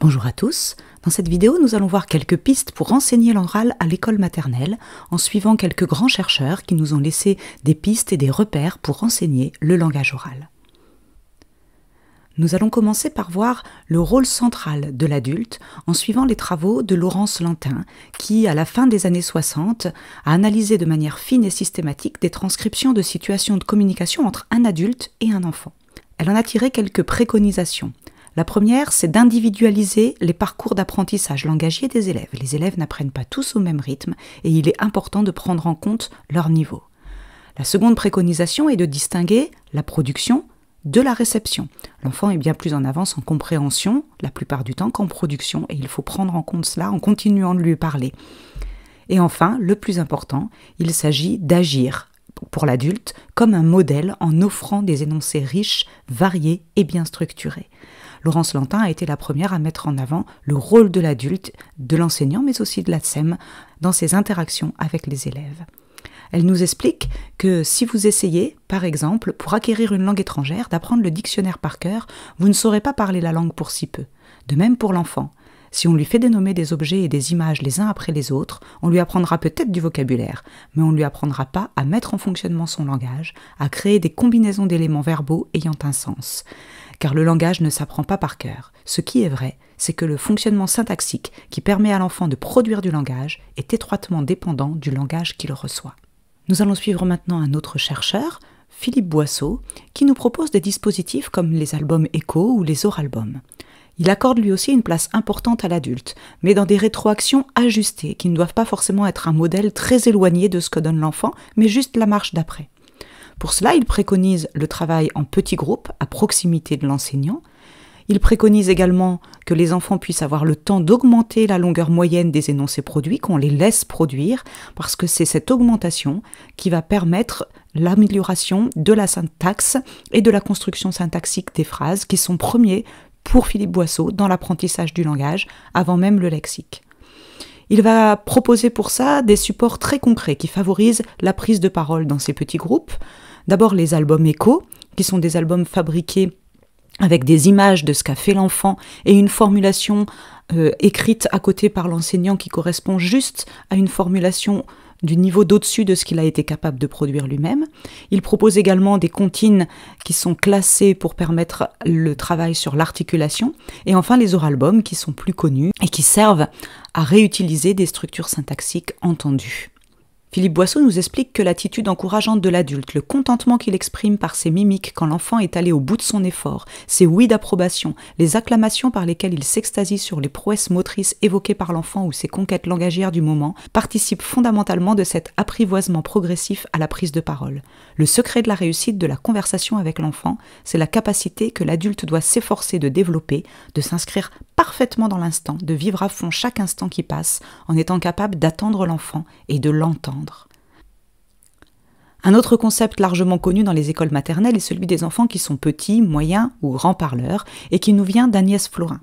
Bonjour à tous, dans cette vidéo nous allons voir quelques pistes pour enseigner l'oral à l'école maternelle en suivant quelques grands chercheurs qui nous ont laissé des pistes et des repères pour enseigner le langage oral. Nous allons commencer par voir le rôle central de l'adulte en suivant les travaux de Laurence Lantin qui, à la fin des années 60, a analysé de manière fine et systématique des transcriptions de situations de communication entre un adulte et un enfant. Elle en a tiré quelques préconisations. La première, c'est d'individualiser les parcours d'apprentissage langagier des élèves. Les élèves n'apprennent pas tous au même rythme et il est important de prendre en compte leur niveau. La seconde préconisation est de distinguer la production de la réception. L'enfant est bien plus en avance en compréhension la plupart du temps qu'en production et il faut prendre en compte cela en continuant de lui parler. Et enfin, le plus important, il s'agit d'agir pour l'adulte comme un modèle en offrant des énoncés riches, variés et bien structurés. Laurence Lantin a été la première à mettre en avant le rôle de l'adulte, de l'enseignant, mais aussi de la SEM dans ses interactions avec les élèves. Elle nous explique que si vous essayez, par exemple, pour acquérir une langue étrangère, d'apprendre le dictionnaire par cœur, vous ne saurez pas parler la langue pour si peu. De même pour l'enfant. Si on lui fait dénommer des objets et des images les uns après les autres, on lui apprendra peut-être du vocabulaire, mais on ne lui apprendra pas à mettre en fonctionnement son langage, à créer des combinaisons d'éléments verbaux ayant un sens car le langage ne s'apprend pas par cœur. Ce qui est vrai, c'est que le fonctionnement syntaxique qui permet à l'enfant de produire du langage est étroitement dépendant du langage qu'il reçoit. Nous allons suivre maintenant un autre chercheur, Philippe Boisseau, qui nous propose des dispositifs comme les albums échos ou les oralbums. Il accorde lui aussi une place importante à l'adulte, mais dans des rétroactions ajustées qui ne doivent pas forcément être un modèle très éloigné de ce que donne l'enfant, mais juste la marche d'après. Pour cela, il préconise le travail en petits groupes à proximité de l'enseignant. Il préconise également que les enfants puissent avoir le temps d'augmenter la longueur moyenne des énoncés produits, qu'on les laisse produire, parce que c'est cette augmentation qui va permettre l'amélioration de la syntaxe et de la construction syntaxique des phrases, qui sont premiers pour Philippe Boisseau dans l'apprentissage du langage, avant même le lexique. Il va proposer pour ça des supports très concrets qui favorisent la prise de parole dans ces petits groupes, D'abord les albums échos, qui sont des albums fabriqués avec des images de ce qu'a fait l'enfant et une formulation euh, écrite à côté par l'enseignant qui correspond juste à une formulation du niveau d'au-dessus de ce qu'il a été capable de produire lui-même. Il propose également des comptines qui sont classées pour permettre le travail sur l'articulation. Et enfin, les oralbums qui sont plus connus et qui servent à réutiliser des structures syntaxiques entendues. Philippe Boisseau nous explique que l'attitude encourageante de l'adulte, le contentement qu'il exprime par ses mimiques quand l'enfant est allé au bout de son effort, ses oui d'approbation, les acclamations par lesquelles il s'extasie sur les prouesses motrices évoquées par l'enfant ou ses conquêtes langagières du moment, participent fondamentalement de cet apprivoisement progressif à la prise de parole. Le secret de la réussite de la conversation avec l'enfant, c'est la capacité que l'adulte doit s'efforcer de développer, de s'inscrire parfaitement dans l'instant, de vivre à fond chaque instant qui passe, en étant capable d'attendre l'enfant et de l'entendre. Un autre concept largement connu dans les écoles maternelles est celui des enfants qui sont petits, moyens ou grands parleurs, et qui nous vient d'Agnès Florin.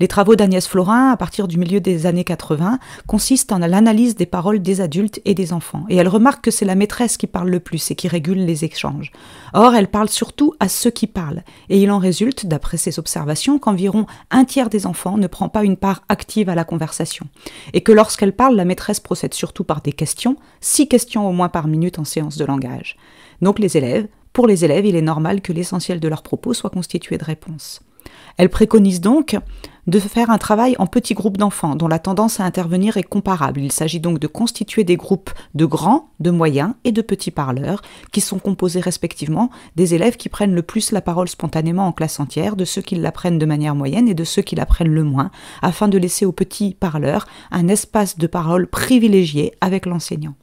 Les travaux d'Agnès Florin, à partir du milieu des années 80, consistent en l'analyse des paroles des adultes et des enfants, et elle remarque que c'est la maîtresse qui parle le plus et qui régule les échanges. Or, elle parle surtout à ceux qui parlent, et il en résulte, d'après ses observations, qu'environ un tiers des enfants ne prend pas une part active à la conversation, et que lorsqu'elle parle, la maîtresse procède surtout par des questions, six questions au moins par minute en séance de langage. Donc les élèves, pour les élèves, il est normal que l'essentiel de leurs propos soit constitué de réponses. Elle préconise donc de faire un travail en petits groupes d'enfants dont la tendance à intervenir est comparable. Il s'agit donc de constituer des groupes de grands, de moyens et de petits parleurs qui sont composés respectivement des élèves qui prennent le plus la parole spontanément en classe entière, de ceux qui l'apprennent de manière moyenne et de ceux qui l'apprennent le moins, afin de laisser aux petits parleurs un espace de parole privilégié avec l'enseignant.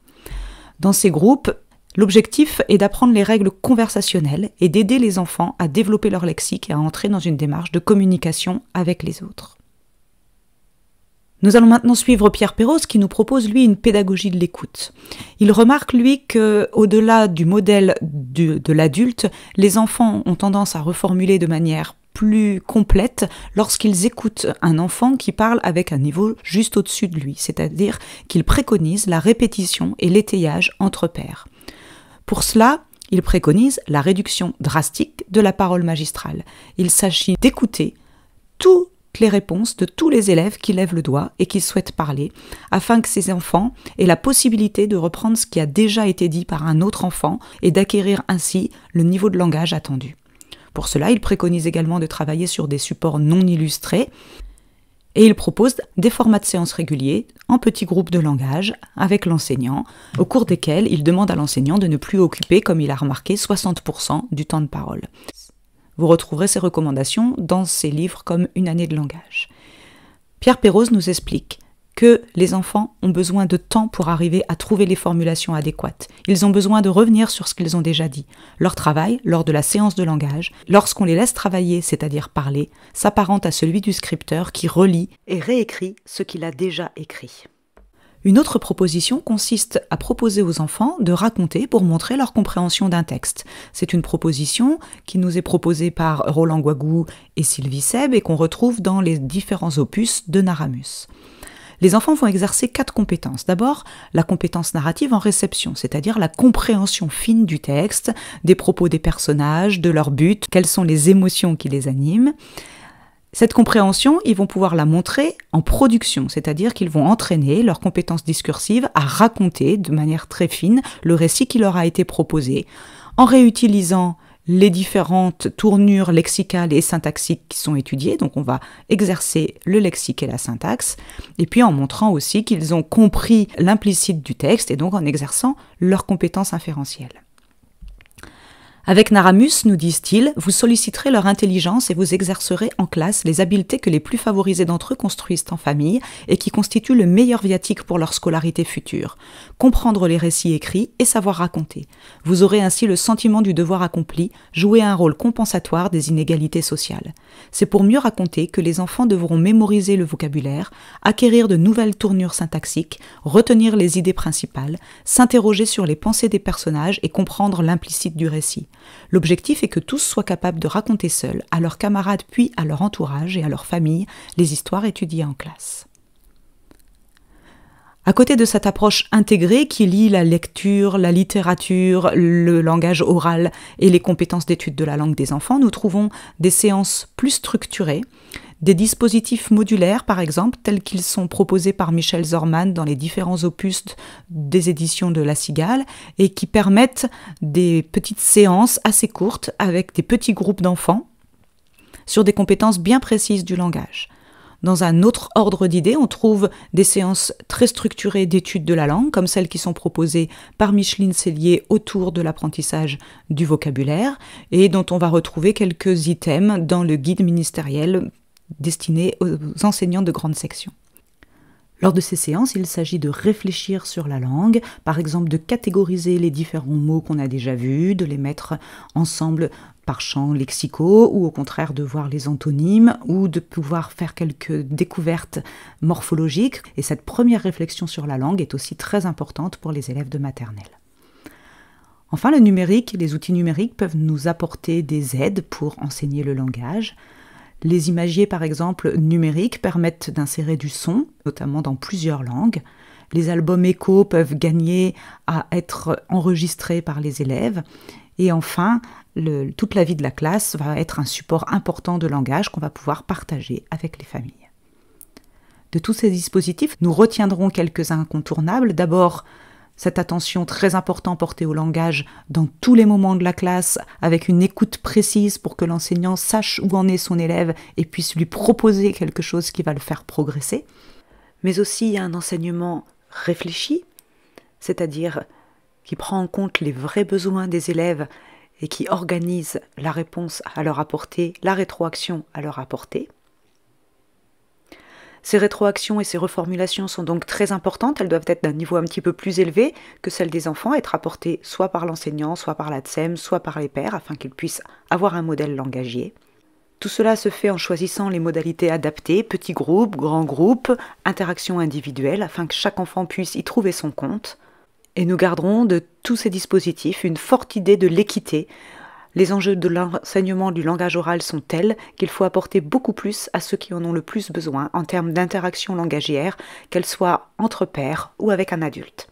Dans ces groupes, L'objectif est d'apprendre les règles conversationnelles et d'aider les enfants à développer leur lexique et à entrer dans une démarche de communication avec les autres. Nous allons maintenant suivre Pierre Perros qui nous propose lui une pédagogie de l'écoute. Il remarque lui que au-delà du modèle de, l'adulte, les enfants ont tendance à reformuler de manière plus complète lorsqu'ils écoutent un enfant qui parle avec un niveau juste au-dessus de lui, c'est-à-dire qu'ils préconisent la répétition et l'étayage entre pairs. Pour cela, il préconise la réduction drastique de la parole magistrale. Il s'agit d'écouter toutes les réponses de tous les élèves qui lèvent le doigt et qui souhaitent parler, afin que ces enfants aient la possibilité de reprendre ce qui a déjà été dit par un autre enfant et d'acquérir ainsi le niveau de langage attendu. Pour cela, il préconise également de travailler sur des supports non illustrés, et il propose des formats de séances réguliers en petits groupes de langage avec l'enseignant, au cours desquels il demande à l'enseignant de ne plus occuper, comme il a remarqué, 60% du temps de parole. Vous retrouverez ces recommandations dans ses livres comme Une année de langage. Pierre Perros nous explique que les enfants ont besoin de temps pour arriver à trouver les formulations adéquates. Ils ont besoin de revenir sur ce qu'ils ont déjà dit. Leur travail, lors de la séance de langage, lorsqu'on les laisse travailler, c'est-à-dire parler, s'apparente à celui du scripteur qui relit et réécrit ce qu'il a déjà écrit. Une autre proposition consiste à proposer aux enfants de raconter pour montrer leur compréhension d'un texte. C'est une proposition qui nous est proposée par Roland Guagou et Sylvie Seb et qu'on retrouve dans les différents opus de Naramus les enfants vont exercer quatre compétences. D'abord, la compétence narrative en réception, c'est-à-dire la compréhension fine du texte, des propos des personnages, de leur but, quelles sont les émotions qui les animent. Cette compréhension, ils vont pouvoir la montrer en production, c'est-à-dire qu'ils vont entraîner leur compétence discursive à raconter de manière très fine le récit qui leur a été proposé, en réutilisant les différentes tournures lexicales et syntaxiques qui sont étudiées. Donc on va exercer le lexique et la syntaxe, et puis en montrant aussi qu'ils ont compris l'implicite du texte et donc en exerçant leurs compétences inférentielles. Avec Naramus, nous disent-ils, vous solliciterez leur intelligence et vous exercerez en classe les habiletés que les plus favorisés d'entre eux construisent en famille et qui constituent le meilleur viatique pour leur scolarité future. Comprendre les récits écrits et savoir raconter. Vous aurez ainsi le sentiment du devoir accompli, jouer un rôle compensatoire des inégalités sociales. C'est pour mieux raconter que les enfants devront mémoriser le vocabulaire, acquérir de nouvelles tournures syntaxiques, retenir les idées principales, s'interroger sur les pensées des personnages et comprendre l'implicite du récit. L'objectif est que tous soient capables de raconter seuls, à leurs camarades puis à leur entourage et à leur famille, les histoires étudiées en classe. À côté de cette approche intégrée qui lie la lecture, la littérature, le langage oral et les compétences d'études de la langue des enfants, nous trouvons des séances plus structurées, des dispositifs modulaires, par exemple, tels qu'ils sont proposés par Michel Zorman dans les différents opus des éditions de La Cigale, et qui permettent des petites séances assez courtes avec des petits groupes d'enfants sur des compétences bien précises du langage. Dans un autre ordre d'idées, on trouve des séances très structurées d'études de la langue, comme celles qui sont proposées par Micheline Cellier autour de l'apprentissage du vocabulaire, et dont on va retrouver quelques items dans le guide ministériel destinés aux enseignants de grande section. Lors de ces séances, il s'agit de réfléchir sur la langue, par exemple de catégoriser les différents mots qu'on a déjà vus, de les mettre ensemble par champs lexicaux, ou au contraire de voir les antonymes, ou de pouvoir faire quelques découvertes morphologiques. Et cette première réflexion sur la langue est aussi très importante pour les élèves de maternelle. Enfin, le numérique, les outils numériques peuvent nous apporter des aides pour enseigner le langage. Les imagiers, par exemple, numériques permettent d'insérer du son, notamment dans plusieurs langues. Les albums échos peuvent gagner à être enregistrés par les élèves. Et enfin, toute la vie de la classe va être un support important de langage qu'on va pouvoir partager avec les familles. De tous ces dispositifs, nous retiendrons quelques incontournables. D'abord, cette attention très importante portée au langage dans tous les moments de la classe, avec une écoute précise pour que l'enseignant sache où en est son élève et puisse lui proposer quelque chose qui va le faire progresser, mais aussi un enseignement réfléchi, c'est-à-dire qui prend en compte les vrais besoins des élèves et qui organise la réponse à leur apporter, la rétroaction à leur apporter. Ces rétroactions et ces reformulations sont donc très importantes, elles doivent être d'un niveau un petit peu plus élevé que celle des enfants, être apportées soit par l'enseignant, soit par l'ADSEM, soit par les pairs, afin qu'ils puissent avoir un modèle langagier. Tout cela se fait en choisissant les modalités adaptées, petits groupes, grands groupes, interactions individuelles, afin que chaque enfant puisse y trouver son compte. Et nous garderons de tous ces dispositifs une forte idée de l'équité les enjeux de l'enseignement du langage oral sont tels qu'il faut apporter beaucoup plus à ceux qui en ont le plus besoin en termes d'interaction langagière, qu'elle soit entre pairs ou avec un adulte.